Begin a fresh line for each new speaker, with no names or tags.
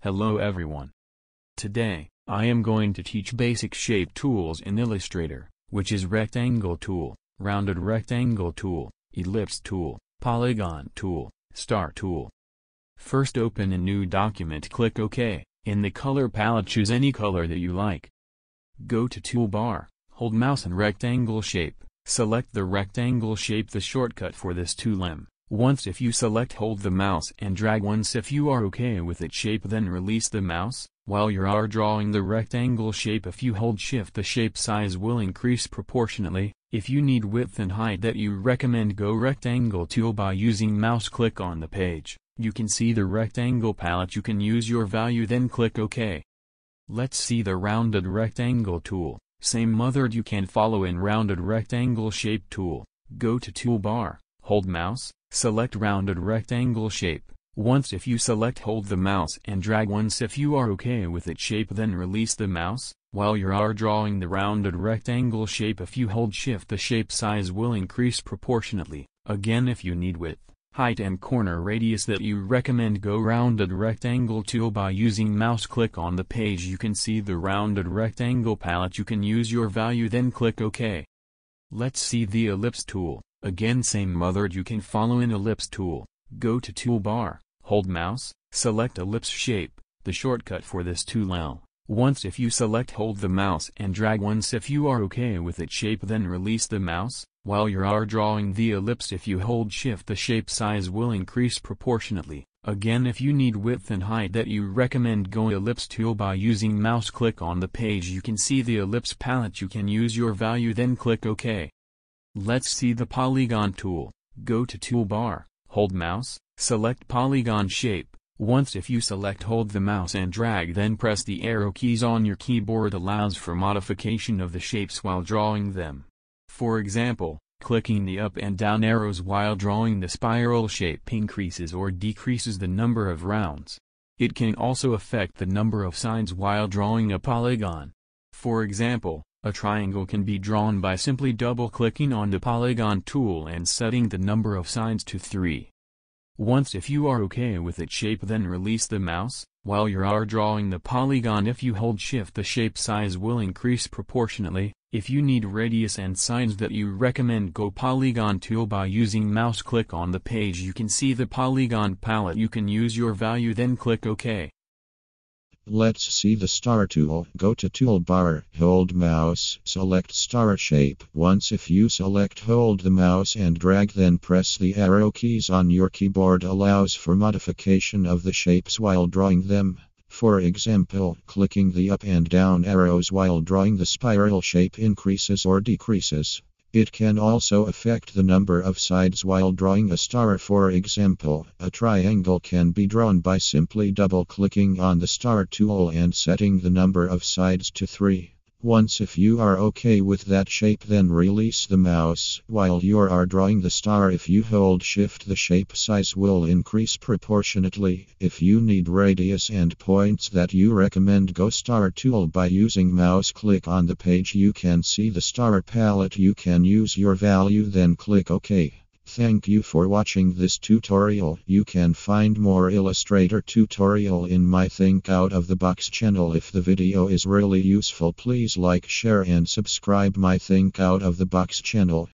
Hello everyone. Today, I am going to teach basic shape tools in Illustrator, which is rectangle tool, rounded rectangle tool, ellipse tool, polygon tool, star tool. First open a new document click OK, in the color palette choose any color that you like. Go to toolbar, hold mouse and rectangle shape, select the rectangle shape the shortcut for this tool M. Once if you select hold the mouse and drag once if you are okay with its shape then release the mouse, while you are drawing the rectangle shape if you hold shift the shape size will increase proportionately, if you need width and height that you recommend go rectangle tool by using mouse click on the page, you can see the rectangle palette you can use your value then click OK. Let's see the rounded rectangle tool, same method you can follow in rounded rectangle shape tool, go to toolbar Hold mouse, select rounded rectangle shape. Once if you select hold the mouse and drag once if you are okay with its shape then release the mouse, while you are drawing the rounded rectangle shape if you hold shift the shape size will increase proportionately, again if you need width height and corner radius that you recommend go rounded rectangle tool by using mouse click on the page you can see the rounded rectangle palette you can use your value then click OK. Let's see the ellipse tool. Again same method you can follow in Ellipse tool, go to toolbar, hold mouse, select ellipse shape, the shortcut for this tool L. Once if you select hold the mouse and drag once if you are okay with its shape then release the mouse, while you are drawing the ellipse if you hold shift the shape size will increase proportionately. Again if you need width and height that you recommend go ellipse tool by using mouse click on the page you can see the ellipse palette you can use your value then click OK. Let's see the polygon tool. Go to toolbar, hold mouse, select polygon shape. Once if you select hold the mouse and drag then press the arrow keys on your keyboard allows for modification of the shapes while drawing them. For example, clicking the up and down arrows while drawing the spiral shape increases or decreases the number of rounds. It can also affect the number of sides while drawing a polygon. For example, a triangle can be drawn by simply double-clicking on the polygon tool and setting the number of sides to 3. Once if you are okay with its shape then release the mouse, while you are drawing the polygon if you hold shift the shape size will increase proportionately, if you need radius and sides that you recommend go polygon tool by using mouse click on the page you can see the polygon palette you can use your value then click OK.
Let's see the star tool. Go to toolbar, hold mouse, select star shape. Once if you select hold the mouse and drag then press the arrow keys on your keyboard allows for modification of the shapes while drawing them. For example, clicking the up and down arrows while drawing the spiral shape increases or decreases. It can also affect the number of sides while drawing a star. For example, a triangle can be drawn by simply double clicking on the star tool and setting the number of sides to 3. Once if you are okay with that shape then release the mouse while you are drawing the star if you hold shift the shape size will increase proportionately if you need radius and points that you recommend go star tool by using mouse click on the page you can see the star palette you can use your value then click ok Thank you for watching this tutorial. You can find more Illustrator tutorial in my Think Out of the Box channel. If the video is really useful, please like, share and subscribe my Think Out of the Box channel.